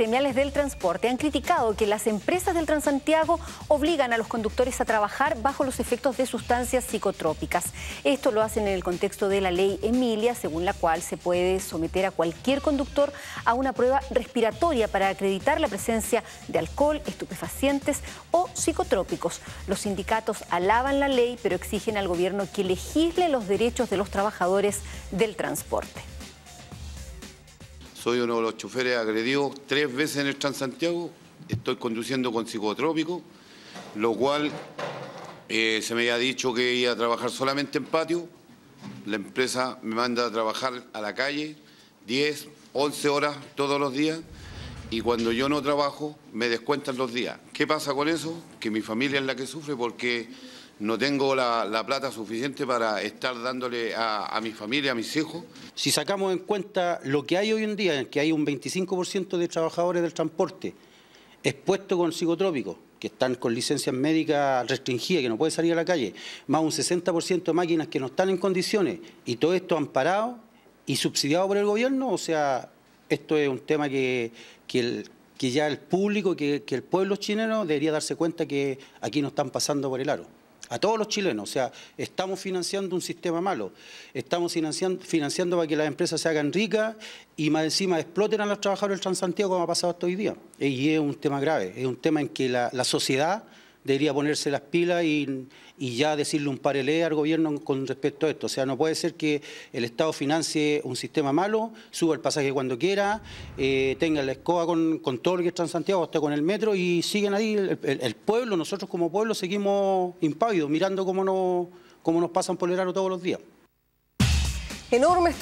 gremiales del transporte han criticado que las empresas del Transantiago obligan a los conductores a trabajar bajo los efectos de sustancias psicotrópicas. Esto lo hacen en el contexto de la ley Emilia, según la cual se puede someter a cualquier conductor a una prueba respiratoria para acreditar la presencia de alcohol, estupefacientes o psicotrópicos. Los sindicatos alaban la ley, pero exigen al gobierno que legisle los derechos de los trabajadores del transporte. Soy uno de los choferes agredidos tres veces en el Transantiago. Estoy conduciendo con psicotrópico, lo cual eh, se me había dicho que iba a trabajar solamente en patio. La empresa me manda a trabajar a la calle 10, 11 horas todos los días y cuando yo no trabajo me descuentan los días. ¿Qué pasa con eso? Que mi familia es la que sufre porque no tengo la, plata suficiente para estar dándole a, mi familia, a mis hijos. Si sacamos en cuenta lo que hay hoy en día, que hay un 25% de trabajadores del transporte expuestos con psicotrópicos, que están con licencias médicas restringidas, que no pueden salir a la calle, más un 60% de máquinas que no están en condiciones, y todo esto amparado y subsidiado por el gobierno, o sea, esto es un tema que, ya el público, que, que el pueblo chileno debería darse cuenta que aquí no están pasando por el aro a todos los chilenos. O sea, estamos financiando un sistema malo, estamos financiando, financiando para que las empresas se hagan ricas y más encima exploten a los trabajadores del Transantiago como ha pasado hasta hoy día. Y es un tema grave, es un tema en que la, la sociedad debería ponerse las pilas y, ya decirle un parelé al gobierno con respecto a esto. O sea, no puede ser que el Estado financie un sistema malo, suba el pasaje cuando quiera, eh, tenga la escoba con, con, todo lo que Transantiago, hasta con el metro y siguen ahí. El, pueblo, nosotros como pueblo seguimos impávidos, mirando cómo, no, cómo nos pasan por el aro todos los días. Enorme